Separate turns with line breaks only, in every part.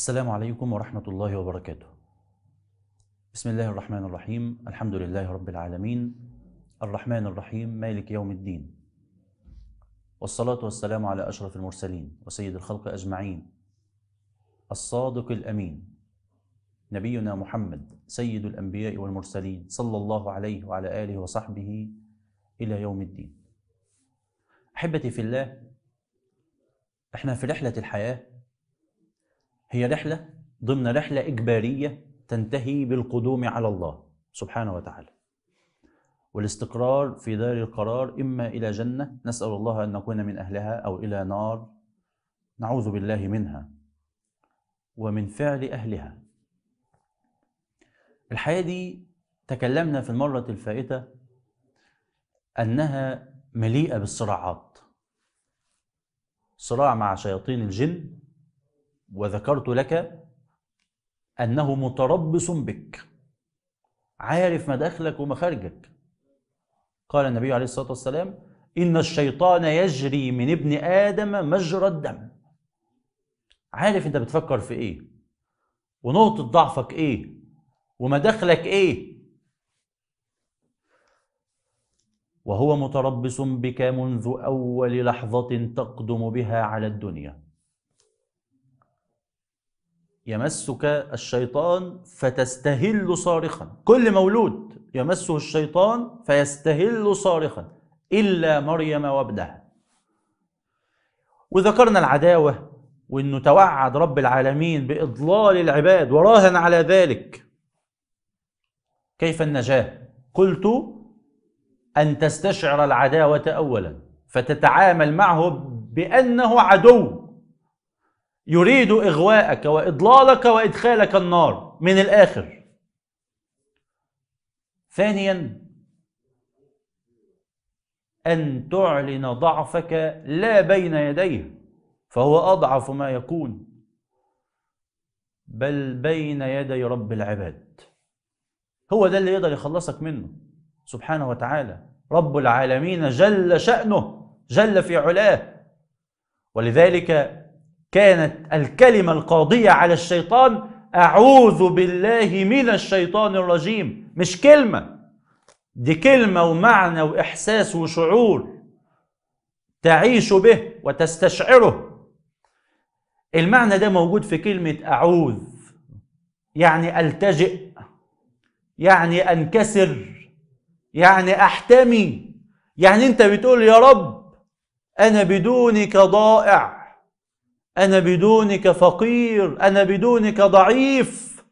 السلام عليكم ورحمة الله وبركاته. بسم الله الرحمن الرحيم، الحمد لله رب العالمين، الرحمن الرحيم، مالك يوم الدين. والصلاة والسلام على أشرف المرسلين وسيد الخلق أجمعين. الصادق الأمين. نبينا محمد سيد الأنبياء والمرسلين صلى الله عليه وعلى آله وصحبه إلى يوم الدين. أحبتي في الله، إحنا في رحلة الحياة هي رحلة ضمن رحلة إجبارية تنتهي بالقدوم على الله سبحانه وتعالى والاستقرار في دار القرار إما إلى جنة نسأل الله أن نكون من أهلها أو إلى نار نعوذ بالله منها ومن فعل أهلها الحياة دي تكلمنا في المرة الفائتة أنها مليئة بالصراعات صراع مع شياطين الجن وذكرت لك أنه متربص بك عارف مداخلك ومخارجك قال النبي عليه الصلاة والسلام إن الشيطان يجري من ابن آدم مجرى الدم عارف أنت بتفكر في إيه ونقطة ضعفك إيه ومداخلك إيه وهو متربص بك منذ أول لحظة تقدم بها على الدنيا يمسك الشيطان فتستهل صارخا كل مولود يمسه الشيطان فيستهل صارخا إلا مريم وابنها وذكرنا العداوة وأنه توعد رب العالمين بإضلال العباد وراهن على ذلك كيف النجاة؟ قلت أن تستشعر العداوة أولا فتتعامل معه بأنه عدو يريد إغواءك وإضلالك وإدخالك النار من الآخر ثانيا أن تعلن ضعفك لا بين يديه فهو أضعف ما يكون بل بين يدي رب العباد هو ده اللي يقدر يخلصك منه سبحانه وتعالى رب العالمين جل شأنه جل في علاه ولذلك كانت الكلمة القاضية على الشيطان أعوذ بالله من الشيطان الرجيم مش كلمة دي كلمة ومعنى وإحساس وشعور تعيش به وتستشعره المعنى ده موجود في كلمة أعوذ يعني ألتجئ يعني أنكسر يعني أحتمي يعني أنت بتقول يا رب أنا بدونك ضائع أنا بدونك فقير أنا بدونك ضعيف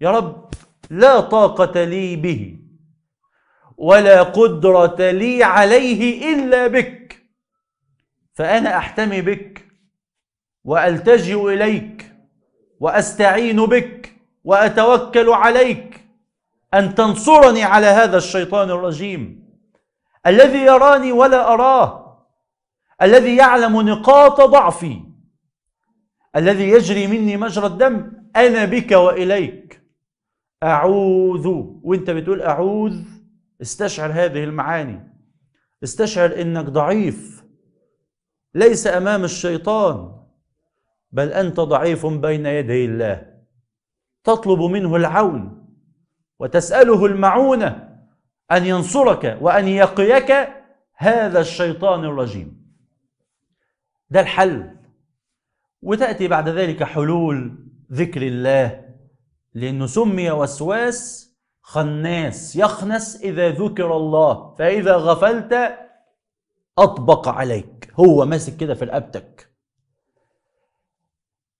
يا رب لا طاقة لي به ولا قدرة لي عليه إلا بك فأنا أحتمي بك وألتجئ إليك وأستعين بك وأتوكل عليك أن تنصرني على هذا الشيطان الرجيم الذي يراني ولا أراه الذي يعلم نقاط ضعفي الذي يجري مني مجرى الدم أنا بك وإليك أعوذ وانت بتقول أعوذ استشعر هذه المعاني استشعر انك ضعيف ليس امام الشيطان بل انت ضعيف بين يدي الله تطلب منه العون وتساله المعونه ان ينصرك وان يقيك هذا الشيطان الرجيم ده الحل وتأتي بعد ذلك حلول ذكر الله لأنه سمي وسواس خناس يخنس إذا ذكر الله فإذا غفلت أطبق عليك هو ماسك كده في رقبتك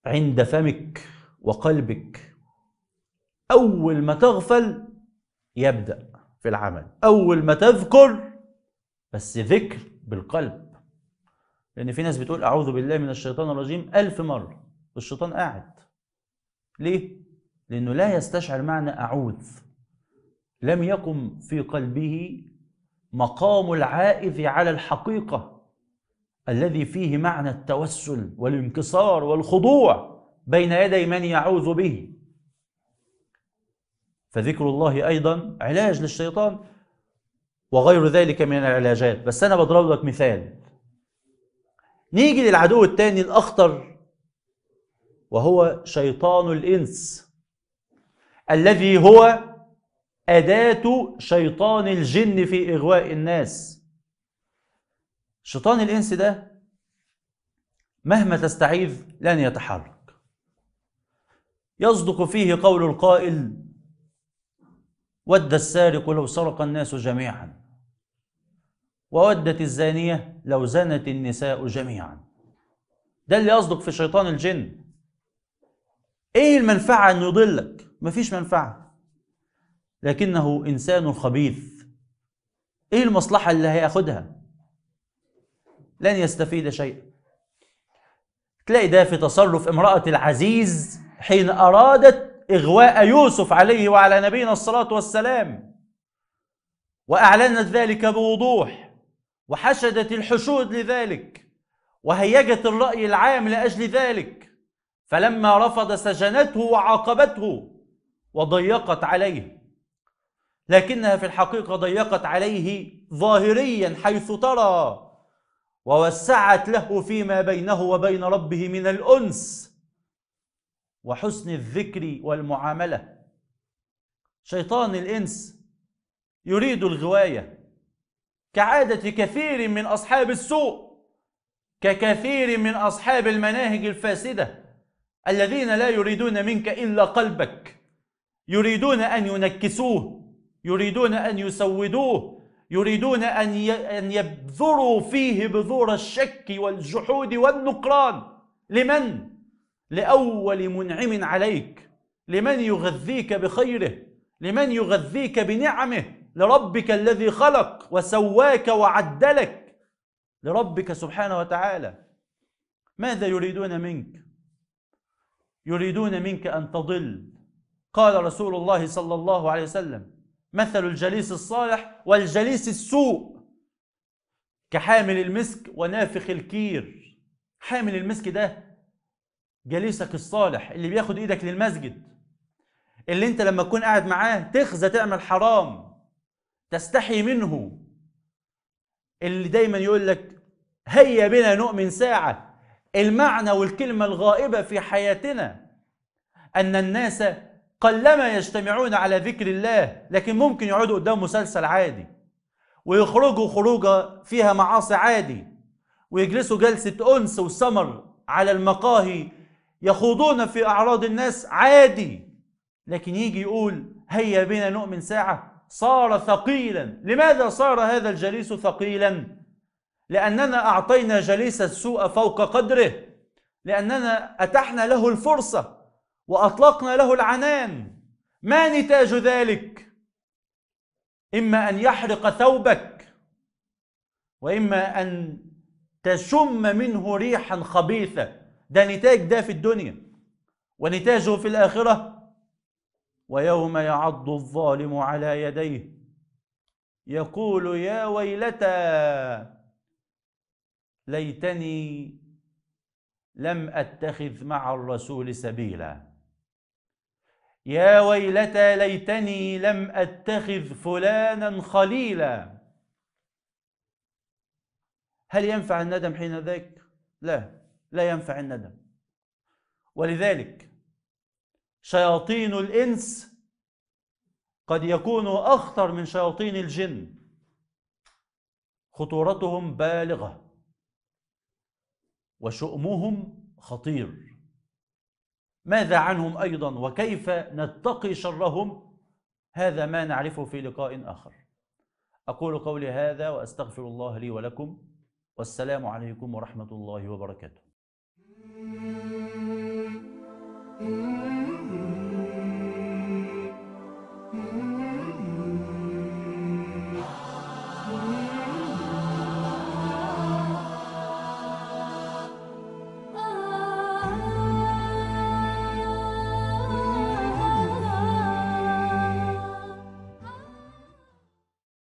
عند فمك وقلبك أول ما تغفل يبدأ في العمل أول ما تذكر بس ذكر بالقلب لان في ناس بتقول اعوذ بالله من الشيطان الرجيم ألف مرة والشيطان قاعد ليه؟ لانه لا يستشعر معنى اعوذ لم يقم في قلبه مقام العائذ على الحقيقة الذي فيه معنى التوسل والانكسار والخضوع بين يدي من يعوذ به فذكر الله أيضا علاج للشيطان وغير ذلك من العلاجات بس أنا بضرب لك مثال نيجي للعدو الثاني الأخطر وهو شيطان الإنس الذي هو أداة شيطان الجن في إغواء الناس شيطان الإنس ده مهما تستعيذ لن يتحرك يصدق فيه قول القائل ود السارق لو سرق الناس جميعا وودت الزانية لو زنت النساء جميعا ده اللي يصدق في شيطان الجن ايه المنفعة انه يضلك مفيش منفعة لكنه انسان خبيث ايه المصلحة اللي هياخدها لن يستفيد شيئا تلاقي ده في تصرف امرأة العزيز حين أرادت إغواء يوسف عليه وعلى نبينا الصلاة والسلام وأعلنت ذلك بوضوح وحشدت الحشود لذلك وهيجت الرأي العام لأجل ذلك فلما رفض سجنته وعاقبته وضيقت عليه لكنها في الحقيقة ضيقت عليه ظاهريا حيث ترى ووسعت له فيما بينه وبين ربه من الأنس وحسن الذكر والمعاملة شيطان الإنس يريد الغواية كعادة كثير من أصحاب السوء ككثير من أصحاب المناهج الفاسدة الذين لا يريدون منك إلا قلبك يريدون أن ينكسوه يريدون أن يسودوه يريدون أن يبذروا فيه بذور الشك والجحود والنكران لمن؟ لأول منعم عليك لمن يغذيك بخيره لمن يغذيك بنعمه لربك الذي خلق وسواك وعدلك لربك سبحانه وتعالى ماذا يريدون منك يريدون منك ان تضل قال رسول الله صلى الله عليه وسلم مثل الجليس الصالح والجليس السوء كحامل المسك ونافخ الكير حامل المسك ده جليسك الصالح اللي بياخد ايدك للمسجد اللي انت لما تكون قاعد معاه تخزى تعمل حرام تستحي منه اللي دايما يقول لك هيا بنا نؤمن ساعة المعنى والكلمة الغائبة في حياتنا أن الناس قلما يجتمعون على ذكر الله لكن ممكن يقعدوا قدام مسلسل عادي ويخرجوا خروجة فيها معاصي عادي ويجلسوا جلسة أنس وسمر على المقاهي يخوضون في أعراض الناس عادي لكن يجي يقول هيا بنا نؤمن ساعة صار ثقيلا لماذا صار هذا الجليس ثقيلا لأننا أعطينا جليس السوء فوق قدره لأننا أتحنا له الفرصة وأطلقنا له العنان ما نتاج ذلك إما أن يحرق ثوبك وإما أن تشم منه ريحا خبيثة ده نتاج ده في الدنيا ونتاجه في الآخرة ويوم يعض الظالم على يديه يقول يا ويلتى ليتني لم اتخذ مع الرسول سبيلا يا ويلتى ليتني لم اتخذ فلانا خليلا هل ينفع الندم حين ذاك لا لا ينفع الندم ولذلك شياطين الإنس قد يكونوا أخطر من شياطين الجن خطورتهم بالغة وشؤمهم خطير ماذا عنهم أيضا وكيف نتقي شرهم هذا ما نعرفه في لقاء آخر أقول قولي هذا وأستغفر الله لي ولكم والسلام عليكم ورحمة الله وبركاته